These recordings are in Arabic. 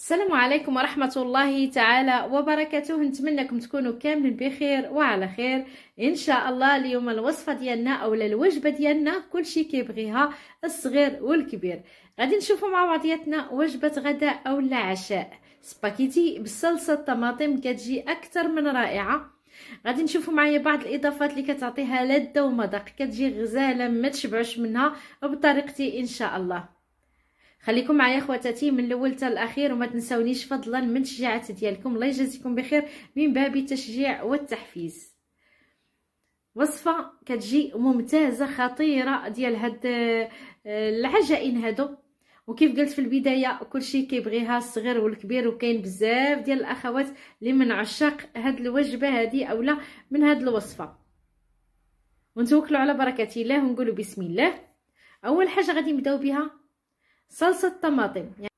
السلام عليكم ورحمة الله تعالى وبركاته نتمنىكم تكونوا كاملين بخير وعلى خير ان شاء الله اليوم الوصفة ديالنا اولا الوجبة ديالنا كلشي كيبغيها الصغير والكبير غادي نشوفوا مع بعضياتنا وجبة غداء اولا عشاء سباكيتي بالصلصة الطماطم كتجي اكثر من رائعة غادي نشوفوا معايا بعض الاضافات اللي كتعطيها لذة ومذاق كتجي غزالة ما تشبعش منها بطريقتي ان شاء الله خليكم معايا خواتاتي من الاول حتى الاخير وما تنساونيش فضلا من التشجيعات ديالكم الله يجازيكم بخير من باب التشجيع والتحفيز وصفه كتجي ممتازه خطيره ديال هاد آه، العجائن هادو وكيف قلت في البدايه كلشي كيبغيها الصغير والكبير وكاين بزاف ديال الاخوات اللي من عشاق هاد الوجبه هادي اولا من هاد الوصفه ونتوكلوا على بركه الله ونقولوا بسم الله اول حاجه غادي نبداو بها صلصه طماطم يعني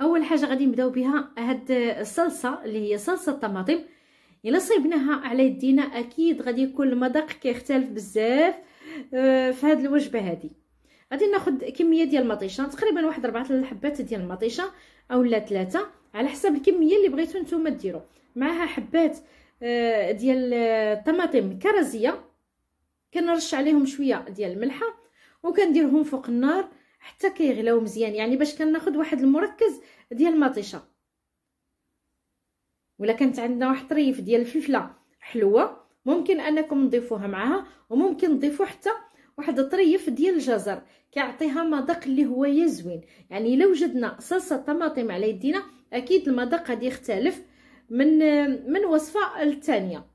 اول حاجه غادي نبداو بها هاد الصلصه اللي هي صلصه الطماطم الا صيبناها على يدينا اكيد غادي يكون المذاق كيختلف بزاف آه، في هاد الوجبه هادي غادي ناخد كميه ديال المطيشه تقريبا واحد ربعة الحبات ديال المطيشه اولا ثلاثه على حسب الكميه اللي بغيتو نتوما ديرو معها حبات آه، ديال الطماطم كرزيه كنرش عليهم شويه ديال الملحه وكنديرهم فوق النار حتى كيغلاو مزيان يعني باش كناخذ واحد المركز ديال المطيشه ولا كانت عندنا واحد الطريف ديال الفلفله حلوه ممكن انكم تضيفوها معها وممكن تضيفوا حتى واحد الطريف ديال الجزر كيعطيها مذاق اللي هو يزوين يعني الا وجدنا صلصه طماطم على يدينا اكيد المذاق غادي يختلف من من وصفه الثانيه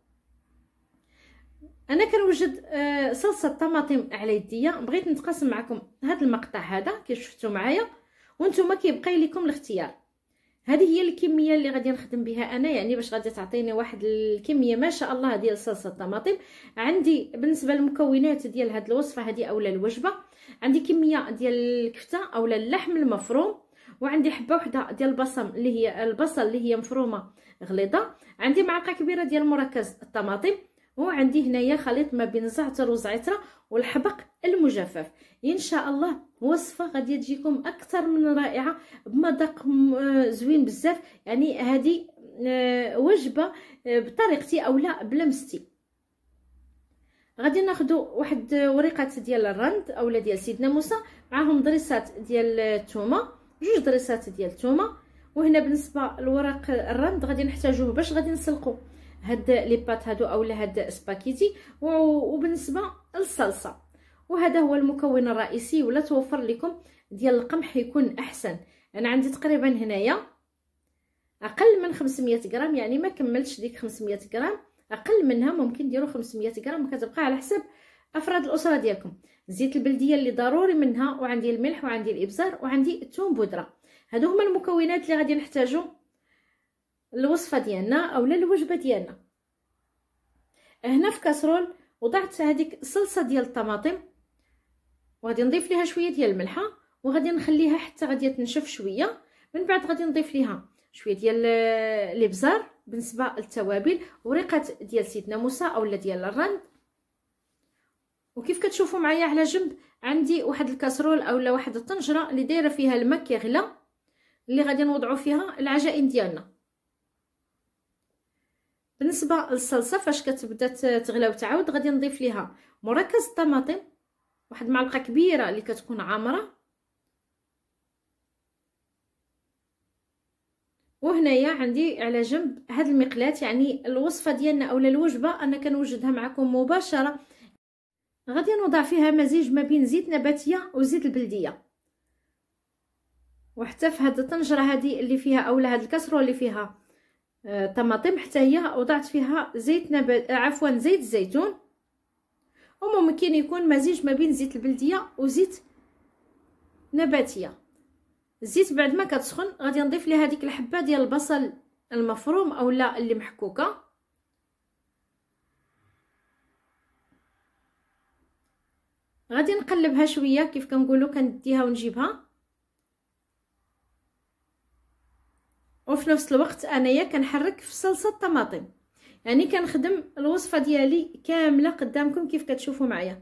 انا كنوجد آه، صلصه طماطم على يديا بغيت نتقاسم معكم هذا المقطع هذا كي شفتوا معايا وانتم كيبقى لكم الاختيار هذه هي الكميه اللي غادي نخدم بها انا يعني باش غادي تعطيني واحد الكميه ما شاء الله ديال صلصه الطماطم عندي بالنسبه للمكونات ديال هذه الوصفه هذه اولا الوجبه عندي كميه ديال الكفته اولا اللحم المفروم وعندي حبه وحده ديال البصل اللي هي البصل اللي هي مفرومه غليظه عندي معلقه كبيره ديال مركز الطماطم وعندي هنايا خليط ما بين زعتر وزعتره والحبق المجفف ان شاء الله وصفه غادي تجيكم اكثر من رائعه بمذاق آه، زوين بزاف يعني هذه آه، وجبه آه، بطريقتي اولا بلمستي غادي ناخذ واحد وريقات ديال الرند اولا ديال سيدنا موسى معاهم ضريسات ديال الثومه جوج ضريسات ديال الثومه وهنا بالنسبه لورق الرند غادي نحتاجوه باش غادي نسلقوه هاد لي بات هادو اولا هاد سباكيتي وبالنسبه للصلصه وهذا هو المكون الرئيسي ولا توفر لكم ديال القمح يكون احسن انا عندي تقريبا هنايا اقل من 500 غرام يعني ما كملتش ديك 500 غرام اقل منها ممكن ديروا 500 غرام كتبقى على حسب افراد الاسره ديالكم زيت البلديه اللي ضروري منها وعندي الملح وعندي الابزار وعندي الثوم بودره هادو هما المكونات اللي غادي نحتاجو الوصفه ديالنا اولا الوجبه ديالنا هنا في كاسرول وضعت هذيك صلصه ديال الطماطم وغادي نضيف ليها شويه ديال الملحه وغادي نخليها حتى غادي تنشف شويه من بعد غادي نضيف ليها شويه ديال الابزار آه، بالنسبه للتوابل وريقه ديال سيدنا موسى اولا ديال الرند وكيف كتشوفوا معايا على جنب عندي واحد الكاسرول اولا واحد الطنجره اللي دايره فيها الماء كيغلى اللي غادي نوضعوا فيها العجائن ديالنا بالنسبه للصلصه فاش كتبدا تغلى وتعاود غادي نضيف ليها مركز الطماطم واحد معلقه كبيره اللي كتكون عامره وهنايا عندي على جنب هاد المقلات يعني الوصفه ديالنا اولا الوجبه انا كنوجدها معكم مباشره غادي نوضع فيها مزيج ما بين زيت نباتيه وزيت البلديه وحتى في هاد الطنجره هذه اللي فيها اولا هاد الكسرة اللي فيها طماطم حتى هي وضعت فيها زيت نبات آه، عفوا زيت الزيتون وممكن يكون مزيج ما بين زيت البلديه وزيت نباتيه الزيت بعد ما كتسخن غادي نضيف ليها هذيك الحبه ديال البصل المفروم اولا اللي محكوكه غادي نقلبها شويه كيف كنقولوا كنديها ونجيبها وفي نفس الوقت انايا كنحرك في صلصه الطماطم يعني كنخدم الوصفه ديالي كامله قدامكم كيف كتشوفوا معايا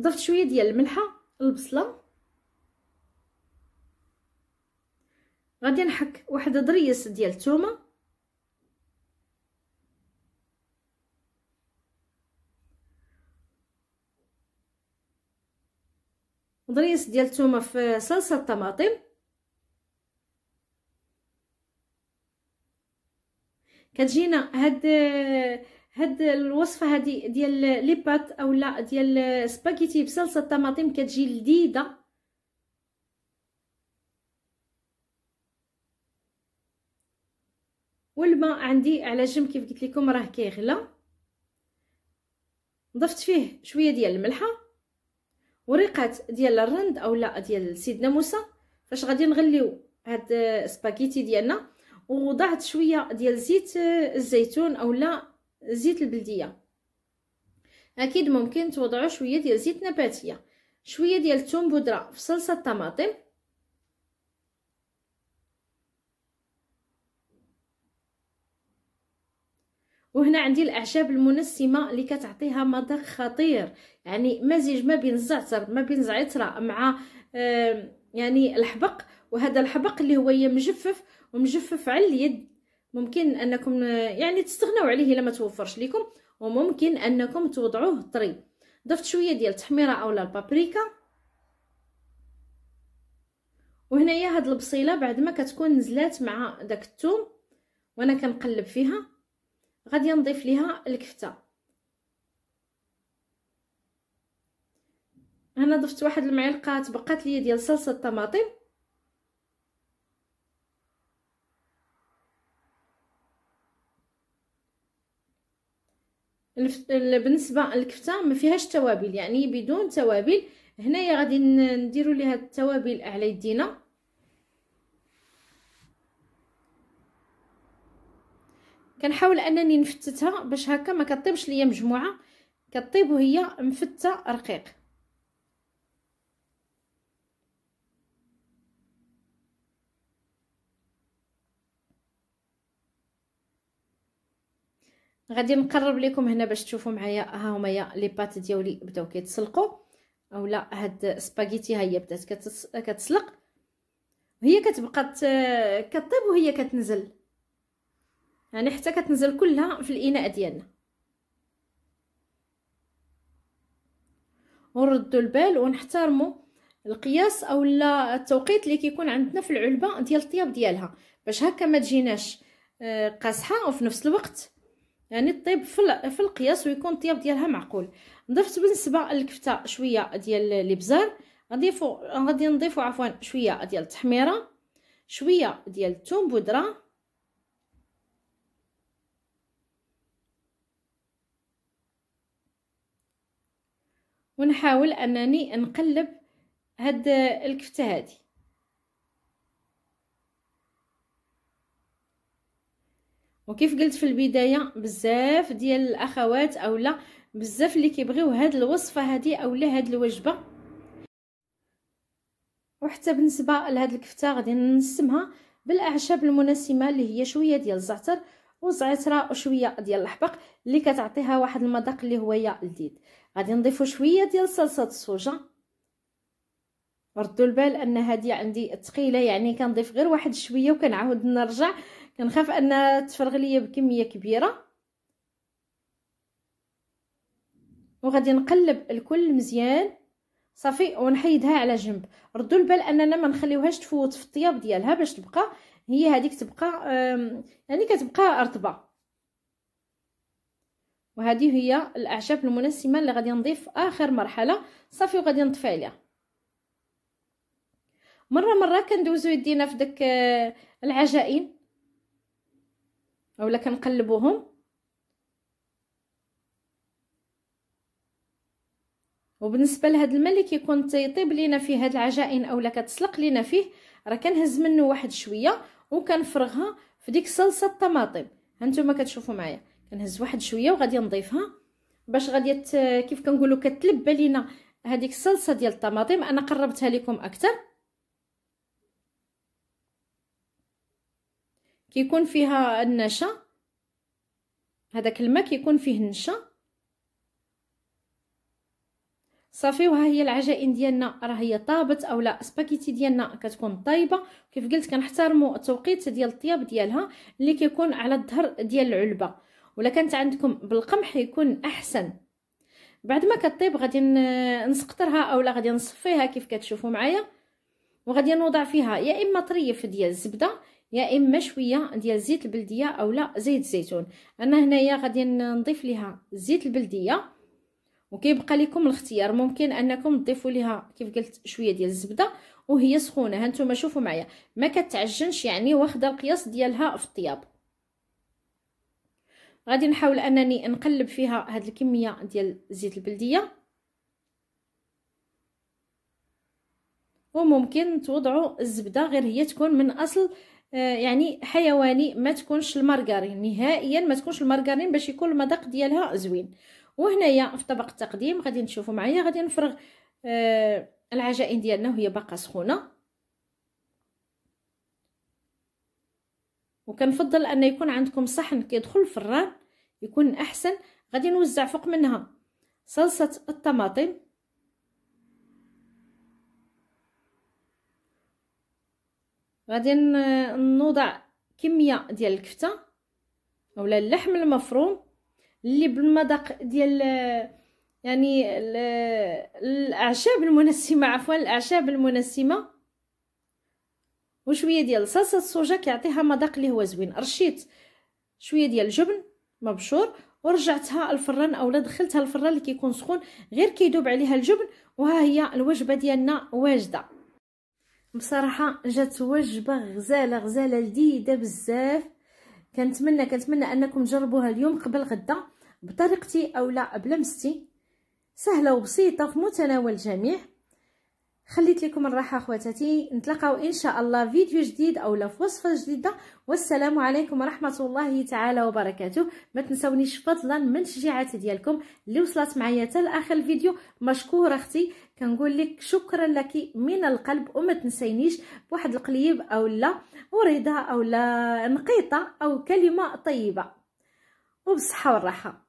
ضفت شويه ديال الملحه البصله غادي نحك واحد ضريس ديال الثومه ضريس ديال الثومه في صلصه الطماطم كتجينا هاد هاد الوصفه هادي ديال لي بات اولا ديال سباكيتي بصلصه الطماطم كتجي لذيذه والماء عندي على جنب كيف قلت لكم راه كيغلى ضفت فيه شويه ديال الملحه وريقات ديال الرند اولا ديال سيدنا موسى فاش غادي نغليو هاد سباكيتي ديالنا وضعت شويه ديال زيت آه، الزيتون اولا زيت البلديه اكيد ممكن توضعوا شويه ديال زيت نباتيه شويه ديال الثوم بودره في صلصه الطماطم وهنا عندي الاعشاب المنسمه اللي كتعطيها مذاق خطير يعني مزيج ما بين الزعتر ما بين زعتره مع يعني الحبق وهذا الحبق اللي هو مجفف ومجفف على اليد ممكن انكم يعني تستغناو عليه الا توفرش لكم وممكن انكم توضعوه طري ضفت شويه ديال التحميره اولا البابريكا وهنايا هاد البصيله بعد ما كتكون نزلات مع داك الثوم وانا كنقلب فيها غادي نضيف ليها الكفته هنا ضفت واحد المعلقه تبقات لي ديال صلصه الطماطم بالنسبه للكفته ما فيهاش توابل يعني بدون توابل هنايا غادي نديروا ليها التوابل على يدينا كنحاول انني نفتتها باش هكا ما كطيبش ليا مجموعه كطيب وهي مفته رقيق غادي نقرب لكم هنا باش تشوفوا معايا ها هما لي بات ديالي بداو كيتسلقوا اولا هاد سباغيتي ها هي بدات كتسلق هي كتبقى كطيب وهي كتنزل يعني حتى كتنزل كلها في الاناء ديالنا ونردوا البال ونحترموا القياس اولا التوقيت اللي كيكون عندنا في العلبه ديال الطياب ديالها باش هكا ما تجيناش آه، قاصحه وفي نفس الوقت يعني طيب في, في القياس ويكون الطياب ديالها معقول ضفت بالنسبه للكفته شويه ديال الابزار غنضيفو غادي نضيفو عفوا شويه ديال التحميره شويه ديال الثوم بودره ونحاول انني نقلب هاد الكفته هذه وكيف قلت في البدايه بزاف ديال الاخوات اولا بزاف اللي كيبغيو هاد الوصفه هادي اولا هاد الوجبه وحتى بالنسبه لهاد الكفته غادي نسمها بالاعشاب المناسبه اللي هي شويه ديال الزعتر وزعتره وشويه ديال الحبق اللي كتعطيها واحد المذاق اللي هو يا لذيذ غادي نضيفو شويه ديال صلصه الصوجه ردوا البال ان هذه عندي ثقيله يعني كنضيف غير واحد شويه وكنعاود نرجع كنخاف انها تفرغ ليا بكميه كبيره وغادي نقلب الكل مزيان صافي ونحيدها على جنب ردوا البال اننا ما نخليوهاش تفوت في الطياب ديالها باش تبقى هي هذيك تبقى يعني كتبقى رطبه وهذه هي الاعشاب المنسمه اللي غادي نضيف اخر مرحله صافي وغادي نطفي عليها مره مره كندوزو يدينا في داك آه، العجائن اولا كنقلبوهم وبالنسبه لهذا الماء اللي كيكون تيطيب لينا فيه هاد العجائن اولا كتسلق لينا فيه راه كنهز منه واحد شويه وكنفرغها في ديك صلصه الطماطم هانتوما كتشوفوا معايا كنهز واحد شويه وغادي نضيفها باش غادي كيف كنقولوا كتلبى لينا هذيك الصلصه ديال الطماطم انا قربتها لكم اكثر كيكون فيها النشا هذاك الماء كيكون فيه النشا صافي وها هي العجائن ديالنا راه هي طابت اولا سباكيتي ديالنا كتكون طايبه كيف قلت كنحترموا التوقيت ديال الطياب ديالها اللي كيكون على الظهر ديال العلبه ولا كانت عندكم بالقمح يكون احسن بعد ما كطيب غادي نسقطرها اولا غادي نصفيها كيف كتشوفوا معايا وغادي نوضع فيها يا اما طريف ديال الزبده يا اما شويه ديال زيت البلديه اولا زيت الزيتون انا هنايا غادي نضيف ليها زيت البلديه وكيبقى لكم الاختيار ممكن انكم تضيفوا ليها كيف قلت شويه ديال الزبده وهي سخونه ها نتوما شوفوا معايا ما كتعجنش يعني واخده القياس ديالها في الطياب غادي نحاول انني نقلب فيها هاد الكميه ديال زيت البلديه وممكن توضعوا الزبده غير هي تكون من اصل آه، يعني حيواني ما تكونش المارغرين نهائيا ما تكونش المارغرين باش يكون المذاق ديالها زوين وهنايا في طبق التقديم غادي نشوفوا معايا غادي نفرغ آه العجائن ديالنا وهي باقا سخونه وكنفضل ان يكون عندكم صحن كيدخل الفران يكون احسن غادي نوزع فوق منها صلصه الطماطم غادي نوضع كميه ديال الكفته اولا اللحم المفروم اللي بالمذاق ديال يعني الاعشاب المنسمه عفوا الاعشاب المنسمه وشويه ديال صلصه الصوجا كيعطيها مذاق اللي هو زوين رشيت شويه ديال الجبن مبشور ورجعتها الفران اولا دخلتها الفران اللي كيكون سخون غير كيدوب عليها الجبن وها هي الوجبه ديالنا واجده بصراحه جات وجبه غزاله غزاله لذيذه بزاف كنتمنى كنتمنى انكم تجربوها اليوم قبل غدا بطريقتي اولا بلمستي سهله وبسيطه في متناول الجميع خليت لكم الراحه خواتاتي نتلاقاو ان شاء الله فيديو جديد اولا في وصفه جديده والسلام عليكم ورحمه الله تعالى وبركاته ما تنسونيش فضلا من تشجيعات ديالكم اللي وصلت معايا حتى لاخر الفيديو مشكوره اختي كنقول لك شكرا لك من القلب وما تنسينيش بواحد القليب اولا او اولا نقيطه او كلمه طيبه وبالصحه والراحه